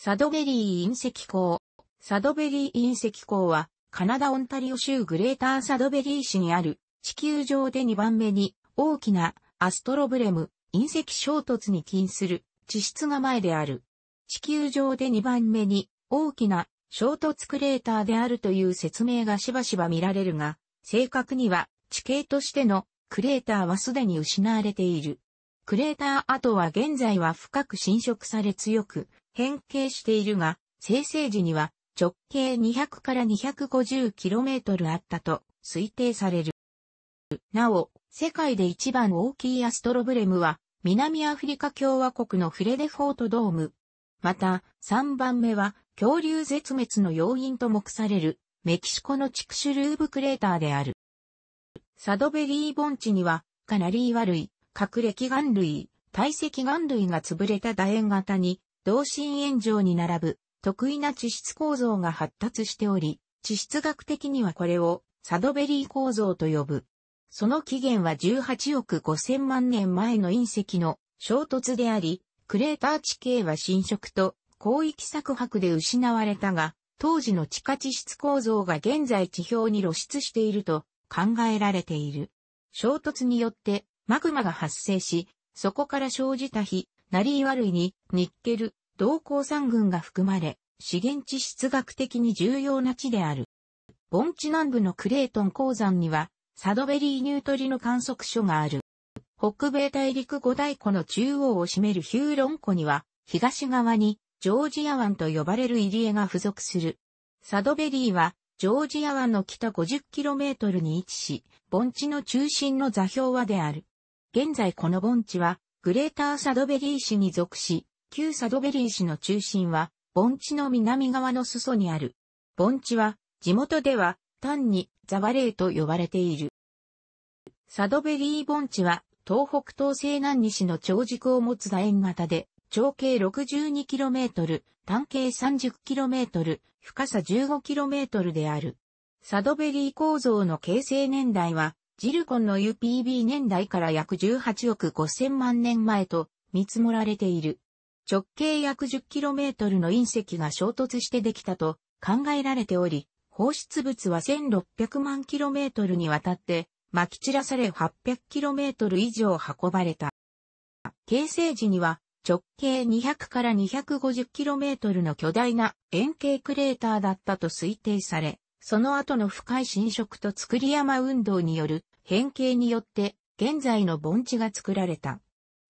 サドベリー隕石港。サドベリー隕石港は、カナダ・オンタリオ州グレーターサドベリー市にある、地球上で2番目に大きなアストロブレム、隕石衝突に起因する地質が前である。地球上で2番目に大きな衝突クレーターであるという説明がしばしば見られるが、正確には地形としてのクレーターはすでに失われている。クレーター跡は現在は深く侵食され強く、変形しているが、生成時には直径200から 250km あったと推定される。なお、世界で一番大きいアストロブレムは、南アフリカ共和国のフレデフォートドーム。また、3番目は、恐竜絶滅の要因と目される、メキシコのチクシュルーブクレーターである。サドベリー盆地には、カナリーワ類、隠れ基岩類、堆積岩類が潰れた楕円型に同心円状に並ぶ得意な地質構造が発達しており、地質学的にはこれをサドベリー構造と呼ぶ。その起源は18億5000万年前の隕石の衝突であり、クレーター地形は侵食と広域作白で失われたが、当時の地下地質構造が現在地表に露出していると考えられている。衝突によってマグマが発生し、そこから生じた日。ナリーワルイにニッケル、銅鉱産群が含まれ、資源地質学的に重要な地である。盆地南部のクレートン鉱山には、サドベリーニュートリの観測所がある。北米大陸五大湖の中央を占めるヒューロン湖には、東側にジョージア湾と呼ばれる入り江が付属する。サドベリーは、ジョージア湾の北 50km に位置し、盆地の中心の座標はである。現在この盆地は、グレーターサドベリー市に属し、旧サドベリー市の中心は、盆地の南側の裾にある。盆地は、地元では、単にザバレーと呼ばれている。サドベリー盆地は、東北東西南西の長軸を持つ楕円型で、長径 62km、単径 30km、深さ 15km である。サドベリー構造の形成年代は、ジルコンの UPB 年代から約18億5000万年前と見積もられている。直径約 10km の隕石が衝突してできたと考えられており、放出物は1600万 km にわたって撒き散らされ 800km 以上運ばれた。形成時には直径200から 250km の巨大な円形クレーターだったと推定され、その後の深い侵食と作り山運動による変形によって現在の盆地が作られた。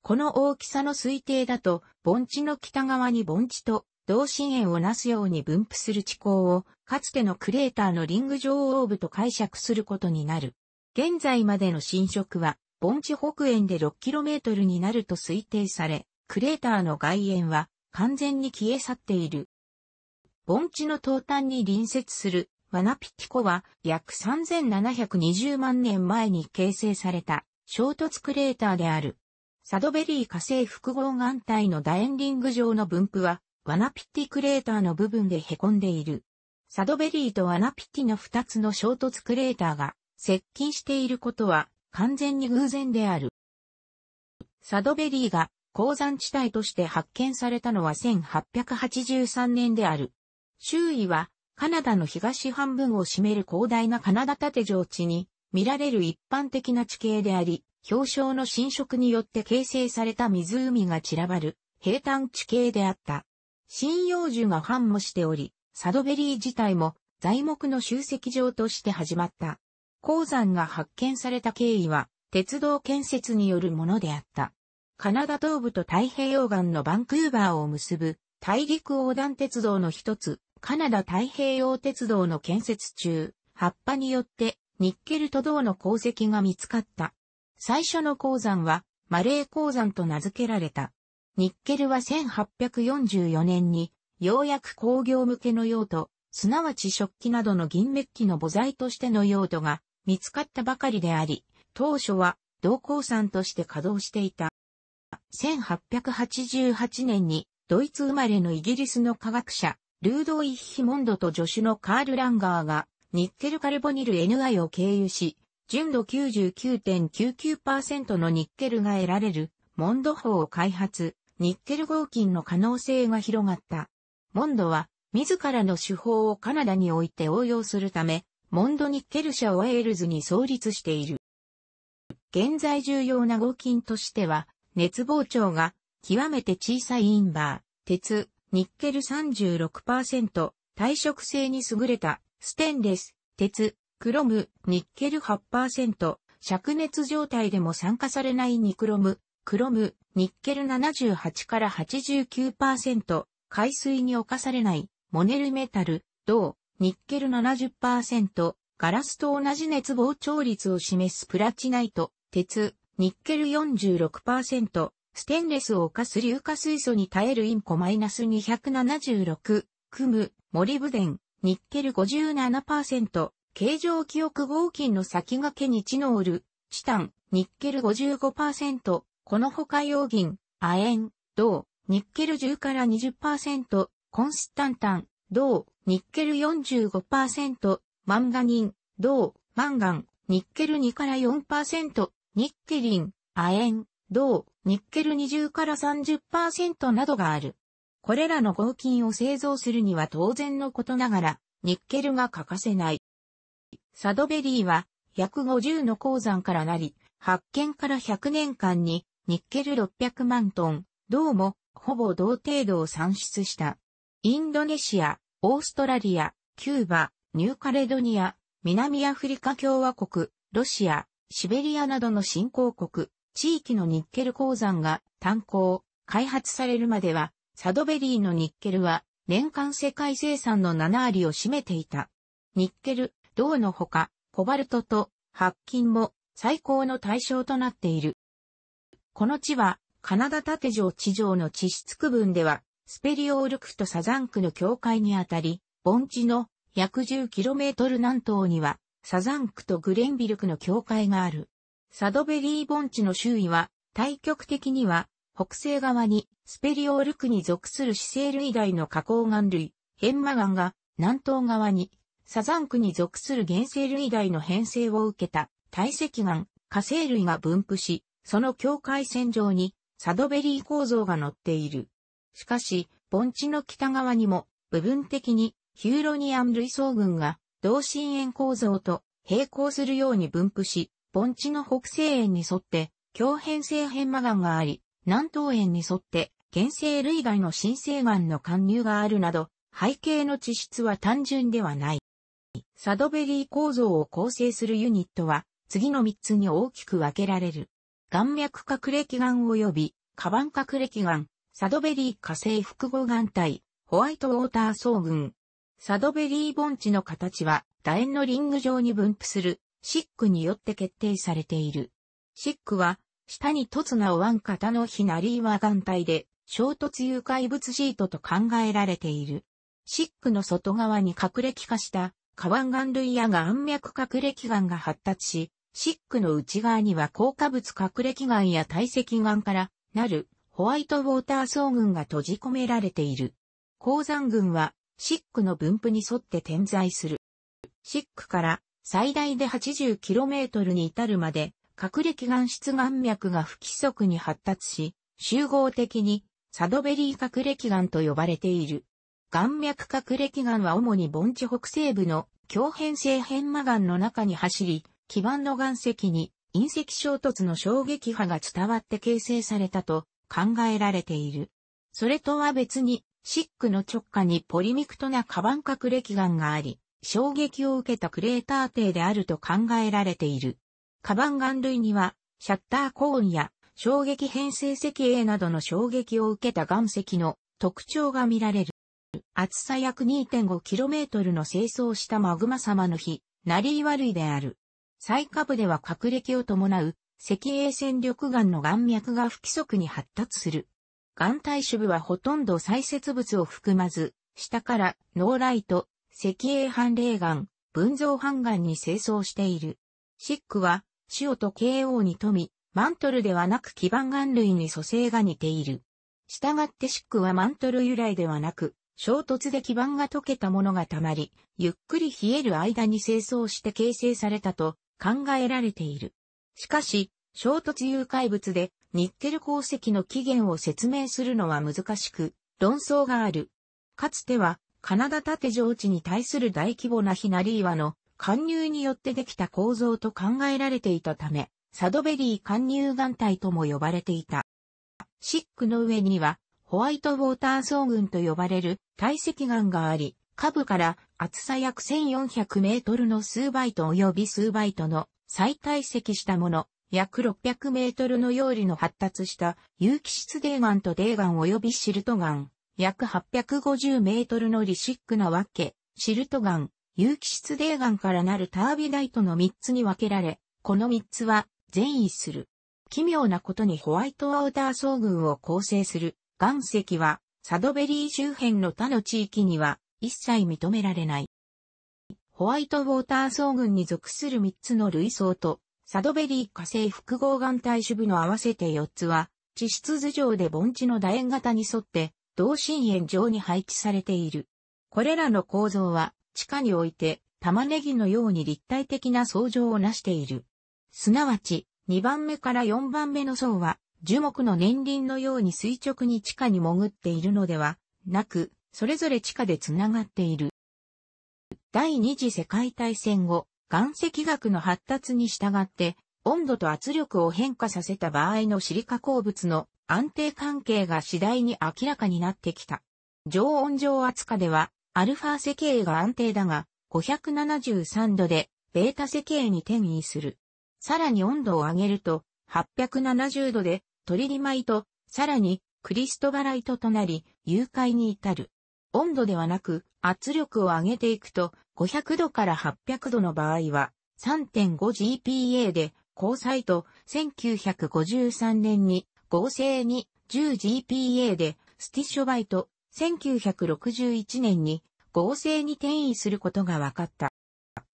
この大きさの推定だと盆地の北側に盆地と同心円をなすように分布する地高をかつてのクレーターのリング上オーブと解釈することになる。現在までの侵食は盆地北円で 6km になると推定され、クレーターの外縁は完全に消え去っている。盆地の東端に隣接するワナピティコは約3720万年前に形成された衝突クレーターである。サドベリー火星複合岩体のダエンリング上の分布はワナピティクレーターの部分で凹んでいる。サドベリーとワナピティの2つの衝突クレーターが接近していることは完全に偶然である。サドベリーが鉱山地帯として発見されたのは1883年である。周囲はカナダの東半分を占める広大なカナダ縦上地に見られる一般的な地形であり、氷床の侵食によって形成された湖が散らばる平坦地形であった。針葉樹が繁茂しており、サドベリー自体も材木の集積場として始まった。鉱山が発見された経緯は、鉄道建設によるものであった。カナダ東部と太平洋岸のバンクーバーを結ぶ大陸横断鉄道の一つ、カナダ太平洋鉄道の建設中、葉っぱによってニッケルと銅の鉱石が見つかった。最初の鉱山はマレー鉱山と名付けられた。ニッケルは1844年にようやく工業向けの用途、すなわち食器などの銀メッキの母材としての用途が見つかったばかりであり、当初は銅鉱山として稼働していた。1888年にドイツ生まれのイギリスの科学者、ルードイッヒモンドと助手のカール・ランガーが、ニッケルカルボニル NI を経由し、純度99.99%のニッケルが得られる、モンド法を開発、ニッケル合金の可能性が広がった。モンドは、自らの手法をカナダにおいて応用するため、モンドニッケル社をエールズに創立している。現在重要な合金としては、熱膨張が極めて小さいインバー、鉄、ニッケル36%、耐食性に優れた、ステンレス、鉄、クロム、ニッケル8%、灼熱状態でも酸化されないニクロム、クロム、ニッケル78から89%、海水に侵されない、モネルメタル、銅、ニッケル70%、ガラスと同じ熱膨張率を示すプラチナイト、鉄、ニッケル46%、ステンレスを化す硫化水素に耐えるインコマイナス -276、クム、モリブデン、ニッケル57%、形状記憶合金の先駆けにチノール、チタン、ニッケル55%、この他用銀、亜鉛、銅、ニッケル10から20%、コンスタンタン、銅、ニッケル45%、マンガニン、銅、マンガン、ニッケル2から4%、ニッケリン、亜鉛、銅、ニッケル20から30%などがある。これらの合金を製造するには当然のことながら、ニッケルが欠かせない。サドベリーは、約50の鉱山からなり、発見から100年間に、ニッケル600万トン、銅も、ほぼ同程度を産出した。インドネシア、オーストラリア、キューバ、ニューカレドニア、南アフリカ共和国、ロシア、シベリアなどの新興国、地域のニッケル鉱山が炭鉱、開発されるまでは、サドベリーのニッケルは年間世界生産の7割を占めていた。ニッケル、銅のほか、コバルトと白金も最高の対象となっている。この地は、カナダ縦上地上の地質区分では、スペリオール区とサザン区の境界にあたり、盆地の約 10km 南東には、サザン区とグレンビル区の境界がある。サドベリー盆地の周囲は、対極的には、北西側にスペリオール区に属する死生類大の花崗岩類、変魔岩が、南東側に、サザン区に属する原生類大の編成を受けた、堆積岩、火星類が分布し、その境界線上に、サドベリー構造が載っている。しかし、盆地の北側にも、部分的に、ヒューロニアン類層群が、同心円構造と並行するように分布し、盆地の北西縁に沿って、強変性変魔岩があり、南東縁に沿って、原生類外の新生岩の貫入があるなど、背景の地質は単純ではない。サドベリー構造を構成するユニットは、次の3つに大きく分けられる。岩脈隠れ岩及び、カバン隠れ岩、サドベリー火星複合岩帯、ホワイトウォーター層群。サドベリー盆地の形は、楕円のリング状に分布するシックによって決定されている。シックは、下に凸なおわん型のひなり岩岩体で、衝突誘拐物シートと考えられている。シックの外側に隠れ気化した河湾岩類や岩脈隠れ気岩が発達し、シックの内側には硬化物隠れ気岩や堆積岩からなるホワイトウォーター層群が閉じ込められている。鉱山群はシックの分布に沿って点在する。シックから最大で 80km に至るまで、隠れ気岩質岩脈が不規則に発達し、集合的にサドベリー隠れ気岩と呼ばれている。岩脈隠れ気岩は主に盆地北西部の強変性変魔岩の中に走り、基盤の岩石に隕石衝突の衝撃波が伝わって形成されたと考えられている。それとは別に、シックの直下にポリミクトな火板隠れ気岩があり、衝撃を受けたクレーター底であると考えられている。カバン。岩類には、シャッターコーンや衝撃変成石英などの衝撃を受けた岩石の特徴が見られる。厚さ約 2.5km の清掃したマグマ様の日、ナリ悪ワである。最下部ではれ歴を伴う石英戦力岩の岩脈が不規則に発達する。岩体主部はほとんど砕設物を含まず、下からノーライト、石英反霊岩、文蔵反岩に清掃している。シックは、塩と慶応に富み、マントルではなく基盤岩類に蘇生が似ている。従ってシックはマントル由来ではなく、衝突で基盤が溶けたものが溜まり、ゆっくり冷える間に清掃して形成されたと考えられている。しかし、衝突誘拐物でニッケル鉱石の起源を説明するのは難しく、論争がある。かつてはカナダ縦上地に対する大規模なヒナリーの貫入によってできた構造と考えられていたため、サドベリー貫入岩体とも呼ばれていた。シックの上には、ホワイトウォーター層群と呼ばれる堆積岩があり、下部から厚さ約1400メートルの数バイト及び数バイトの再堆積したもの、約600メートルの容量の発達した有機質泥岩と泥岩及びシルト岩。約850メートルのリシックなわけ、シルトガン、有機質泥岩からなるタービダイトの3つに分けられ、この3つは善意する。奇妙なことにホワイトアウター層群を構成する岩石は、サドベリー周辺の他の地域には一切認められない。ホワイトウォーター層群に属する3つの類層と、サドベリー火星複合岩体主部の合わせて4つは、地質図上で盆地の楕円型に沿って同心円状に配置されている。これらの構造は地下において玉ねぎのように立体的な層状を成している。すなわち、2番目から4番目の層は樹木の年輪のように垂直に地下に潜っているのではなく、それぞれ地下でつながっている。第二次世界大戦後、岩石学の発達に従って、温度と圧力を変化させた場合のシリカ鉱物の安定関係が次第に明らかになってきた。常温上圧下では、アルファ石英が安定だが、573度で、ベータ石英に転移する。さらに温度を上げると、870度で、トリリマイト、さらに、クリストバライトとなり、誘拐に至る。温度ではなく、圧力を上げていくと、500度から800度の場合は、3.5GPA で、交際と1953年に合成に 10GPA でスティッショバイト、1961年に合成に転移することが分かった。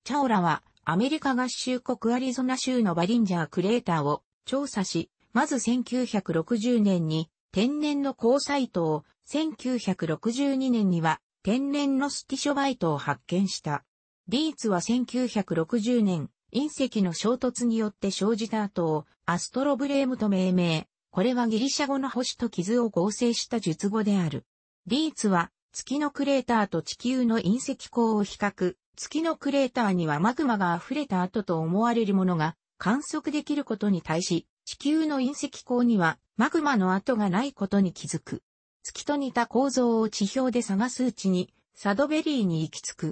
チャオラはアメリカ合衆国アリゾナ州のバリンジャークレーターを調査し、まず1960年に天然の高サイトを、1962年には天然のスティショバイトを発見した。リーツは1960年、隕石の衝突によって生じた後をアストロブレームと命名。これはギリシャ語の星と傷を合成した術語である。リーツは、月のクレーターと地球の隕石光を比較。月のクレーターにはマグマが溢れた後と思われるものが観測できることに対し、地球の隕石光にはマグマの跡がないことに気づく。月と似た構造を地表で探すうちに、サドベリーに行き着く。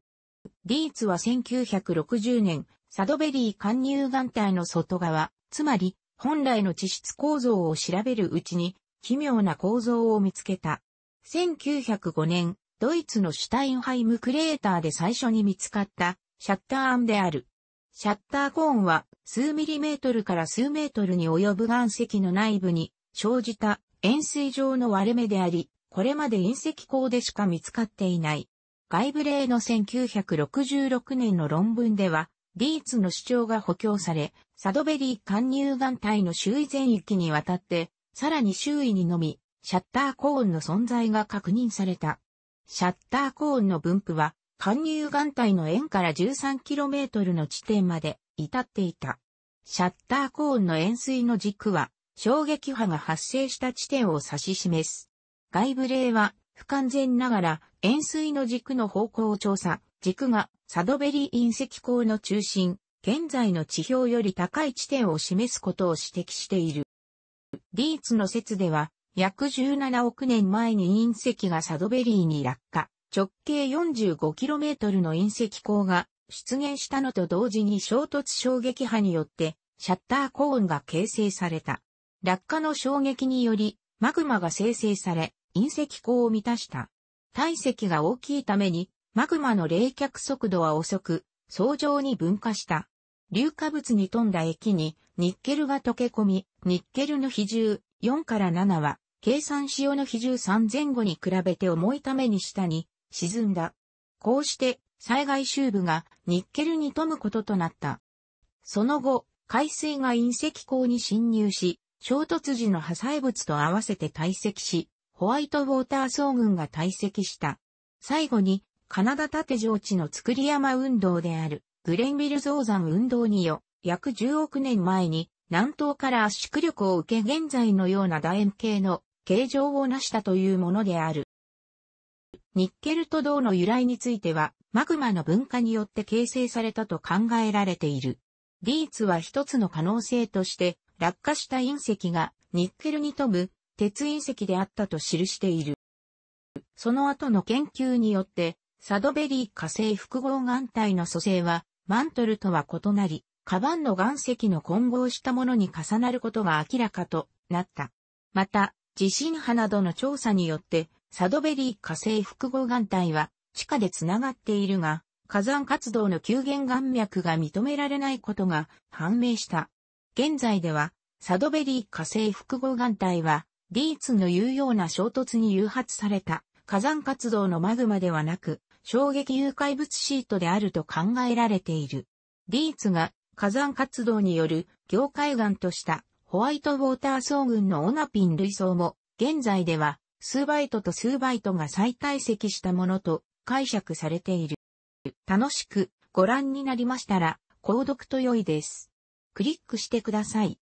リーツは1960年、サドベリー貫入眼帯の外側、つまり本来の地質構造を調べるうちに、奇妙な構造を見つけた。1905年、ドイツのシュタインハイムクレーターで最初に見つかったシャッターアンである。シャッターコーンは数ミリメートルから数メートルに及ぶ岩石の内部に生じた円錐状の割れ目であり、これまで隕石鉱でしか見つかっていない。外部例の1966年の論文では、リーツの主張が補強され、サドベリー貫入岩帯の周囲全域にわたって、さらに周囲にのみ、シャッターコーンの存在が確認された。シャッターコーンの分布は、貫入岩帯の円から 13km の地点まで至っていた。シャッターコーンの円錐の軸は、衝撃波が発生した地点を指し示す。外部例は、不完全ながら、円錐の軸の方向を調査、軸がサドベリー隕石港の中心、現在の地表より高い地点を示すことを指摘している。リーツの説では、約17億年前に隕石がサドベリーに落下、直径 45km の隕石港が出現したのと同時に衝突衝撃波によってシャッターコーンが形成された。落下の衝撃によりマグマが生成され隕石港を満たした。体積が大きいためにマグマの冷却速度は遅く、層状に分化した。硫化物に富んだ液にニッケルが溶け込み、ニッケルの比重4から7は、計算塩の比重3前後に比べて重いために下に沈んだ。こうして災害周部がニッケルに富むこととなった。その後、海水が隕石口に侵入し、衝突時の破砕物と合わせて堆積し、ホワイトウォーター層群が堆積した。最後にカナダ縦上地の作り山運動である、グレンビル造山運動によ、約10億年前に、南東から圧縮力を受け現在のような楕円形の形状を成したというものである。ニッケルと銅の由来については、マグマの分化によって形成されたと考えられている。リーツは一つの可能性として、落下した隕石がニッケルに富む鉄隕石であったと記している。その後の研究によって、サドベリー火星複合岩体の組成は、マントルとは異なり、カバンの岩石の混合したものに重なることが明らかとなった。また、地震波などの調査によって、サドベリー火星複合岩体は地下で繋がっているが、火山活動の急減岩脈が認められないことが判明した。現在では、サドベリー火星複合岩体は、デーツの言うような衝突に誘発された火山活動のマグマではなく、衝撃誘拐物シートであると考えられている。リーツが火山活動による業界岩としたホワイトウォーター層群のオナピン類層も現在では数バイトと数バイトが再堆積したものと解釈されている。楽しくご覧になりましたら購読と良いです。クリックしてください。